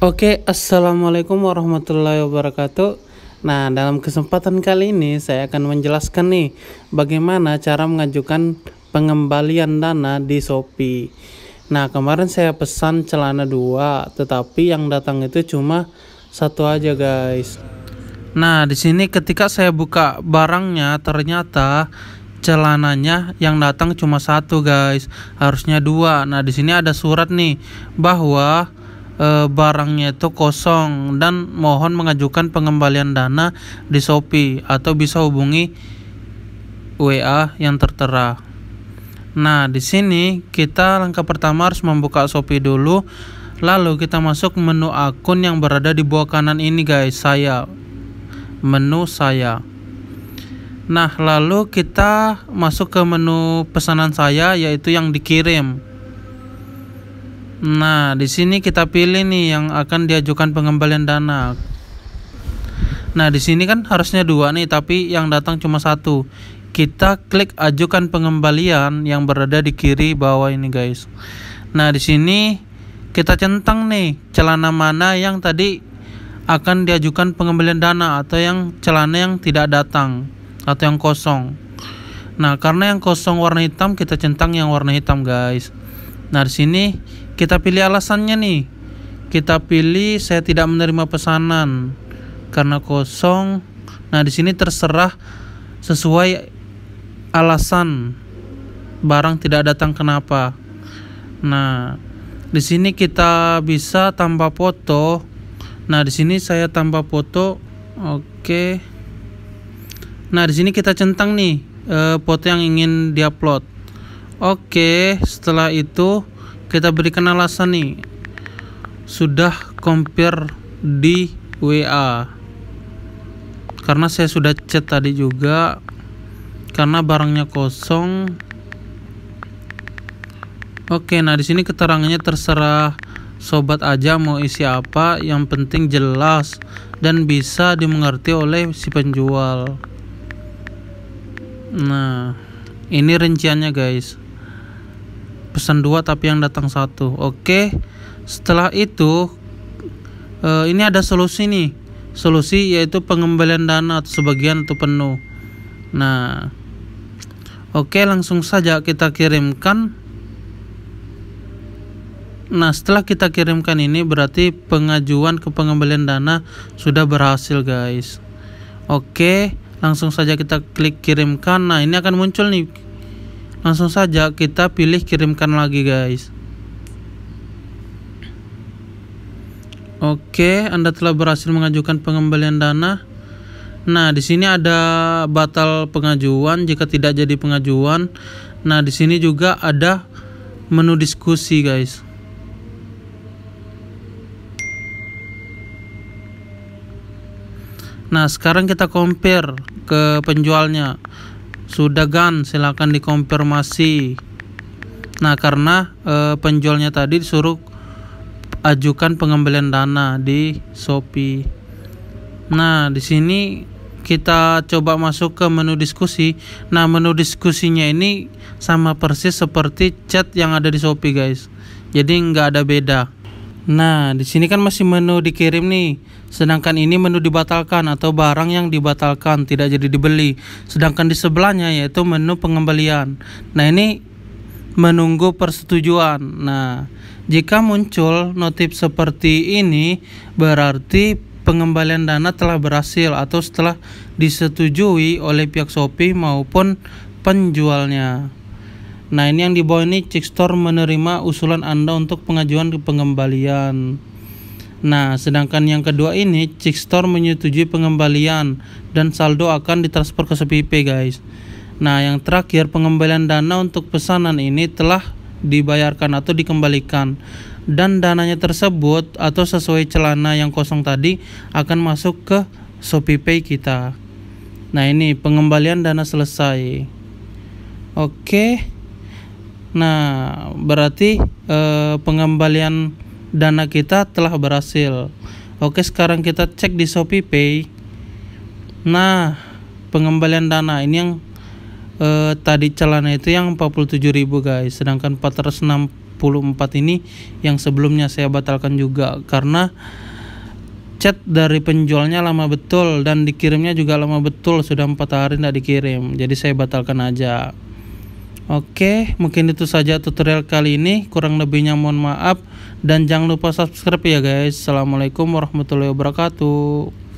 Oke, assalamualaikum warahmatullahi wabarakatuh. Nah, dalam kesempatan kali ini saya akan menjelaskan nih bagaimana cara mengajukan pengembalian dana di Shopee. Nah, kemarin saya pesan celana dua, tetapi yang datang itu cuma satu aja, guys. Nah, di sini ketika saya buka barangnya ternyata celananya yang datang cuma satu, guys. Harusnya dua. Nah, di sini ada surat nih bahwa E, barangnya itu kosong dan mohon mengajukan pengembalian dana di Shopee atau bisa hubungi WA yang tertera. Nah, di sini kita langkah pertama harus membuka Shopee dulu. Lalu kita masuk menu akun yang berada di bawah kanan ini guys, saya. Menu saya. Nah, lalu kita masuk ke menu pesanan saya yaitu yang dikirim. Nah, di sini kita pilih nih yang akan diajukan pengembalian dana. Nah, di sini kan harusnya dua nih, tapi yang datang cuma satu. Kita klik ajukan pengembalian yang berada di kiri bawah ini, guys. Nah, di sini kita centang nih celana mana yang tadi akan diajukan pengembalian dana atau yang celana yang tidak datang atau yang kosong. Nah, karena yang kosong warna hitam kita centang yang warna hitam, guys. Nah, di sini kita pilih alasannya nih kita pilih saya tidak menerima pesanan karena kosong nah di sini terserah sesuai alasan barang tidak datang kenapa nah di sini kita bisa tambah foto nah di sini saya tambah foto oke nah di sini kita centang nih eh, foto yang ingin diupload oke setelah itu kita berikan alasan nih sudah compare di WA karena saya sudah chat tadi juga karena barangnya kosong oke nah di sini keterangannya terserah sobat aja mau isi apa yang penting jelas dan bisa dimengerti oleh si penjual nah ini rinciannya guys pesan dua tapi yang datang satu oke setelah itu eh, ini ada solusi nih solusi yaitu pengembalian dana atau sebagian atau penuh nah oke langsung saja kita kirimkan Nah, setelah kita kirimkan ini berarti pengajuan ke pengembalian dana sudah berhasil, guys. Oke, langsung saja kita klik kirimkan. Nah, ini akan muncul nih langsung saja kita pilih kirimkan lagi guys Oke, Anda telah berhasil mengajukan pengembalian dana. Nah, di sini ada batal pengajuan jika tidak jadi pengajuan. Nah, di sini juga ada menu diskusi, guys. Nah, sekarang kita compare ke penjualnya sudah gan silahkan dikonfirmasi nah karena e, penjualnya tadi disuruh ajukan pengembalian dana di Shopee nah di sini kita coba masuk ke menu diskusi. Nah, menu diskusinya ini sama persis seperti chat yang ada di Shopee, guys. Jadi nggak ada beda. Nah, di sini kan masih menu dikirim nih. Sedangkan ini menu dibatalkan atau barang yang dibatalkan tidak jadi dibeli. Sedangkan di sebelahnya yaitu menu pengembalian. Nah, ini menunggu persetujuan. Nah, jika muncul notif seperti ini berarti pengembalian dana telah berhasil atau setelah disetujui oleh pihak Shopee maupun penjualnya. Nah ini yang di bawah ini Cikstore menerima usulan Anda untuk pengajuan pengembalian. Nah sedangkan yang kedua ini Cikstore menyetujui pengembalian dan saldo akan ditransfer ke SPP guys. Nah yang terakhir pengembalian dana untuk pesanan ini telah dibayarkan atau dikembalikan dan dananya tersebut atau sesuai celana yang kosong tadi akan masuk ke ShopeePay kita. Nah ini pengembalian dana selesai. Oke. Okay. Nah, berarti eh, pengembalian dana kita telah berhasil. Oke, sekarang kita cek di Shopee Pay. Nah, pengembalian dana ini yang eh, tadi celana itu yang ribu guys, sedangkan 464 ini yang sebelumnya saya batalkan juga karena chat dari penjualnya lama betul dan dikirimnya juga lama betul sudah empat hari tidak dikirim jadi saya batalkan aja Oke, mungkin itu saja tutorial kali ini. Kurang lebihnya mohon maaf dan jangan lupa subscribe ya guys. Assalamualaikum warahmatullahi wabarakatuh.